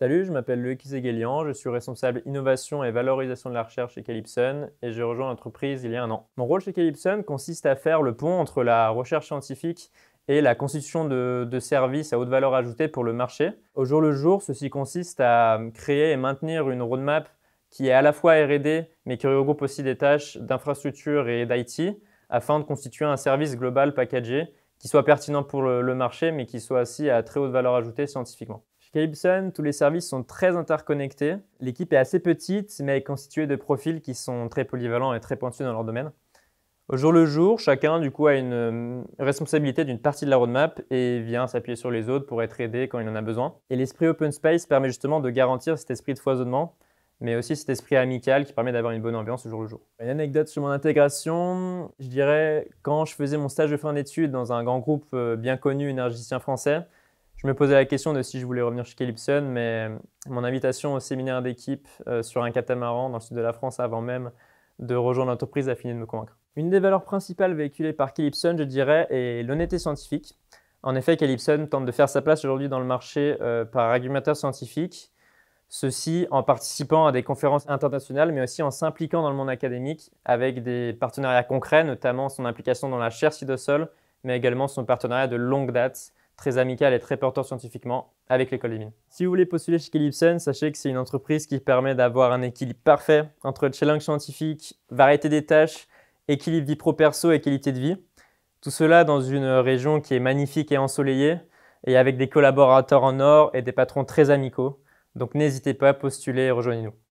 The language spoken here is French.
Salut, je m'appelle Luc Izegelian, je suis responsable innovation et valorisation de la recherche chez Calypson et j'ai rejoint l'entreprise il y a un an. Mon rôle chez Calypson consiste à faire le pont entre la recherche scientifique et la constitution de, services à haute valeur ajoutée pour le marché. Au jour le jour, ceci consiste à créer et maintenir une roadmap qui est à la fois R&D mais qui regroupe aussi des tâches d'infrastructure et d'IT afin de constituer un service global packagé qui soit pertinent pour le marché mais qui soit aussi à très haute valeur ajoutée scientifiquement. Chez tous les services sont très interconnectés. L'équipe est assez petite, mais est constituée de profils qui sont très polyvalents et très pointus dans leur domaine. Au jour le jour, chacun du coup a une euh, responsabilité d'une partie de la roadmap et vient s'appuyer sur les autres pour être aidé quand il en a besoin. Et l'esprit open space permet justement de garantir cet esprit de foisonnement, mais aussi cet esprit amical qui permet d'avoir une bonne ambiance au jour le jour. Une anecdote sur mon intégration, je dirais quand je faisais mon stage de fin d'études dans un grand groupe euh, bien connu énergicien français, je me posais la question de si je voulais revenir chez Calypson, mais euh, mon invitation au séminaire d'équipe euh, sur un catamaran dans le sud de la France avant même de rejoindre l'entreprise a fini de me convaincre. Une des valeurs principales véhiculées par Calypson, je dirais, est l'honnêteté scientifique. En effet, Calypson tente de faire sa place aujourd'hui dans le marché euh, par argumentaire scientifique, ceci en participant à des conférences internationales, mais aussi en s'impliquant dans le monde académique avec des partenariats concrets, notamment son implication dans la chaire Cidosol, mais également son partenariat de longue date très amical et très porteur scientifiquement avec l'école des mines. Si vous voulez postuler chez Kilipsen, sachez que c'est une entreprise qui permet d'avoir un équilibre parfait entre challenge scientifique, variété des tâches, équilibre vie pro-perso et qualité de vie. Tout cela dans une région qui est magnifique et ensoleillée et avec des collaborateurs en or et des patrons très amicaux. Donc n'hésitez pas à postuler et rejoignez-nous.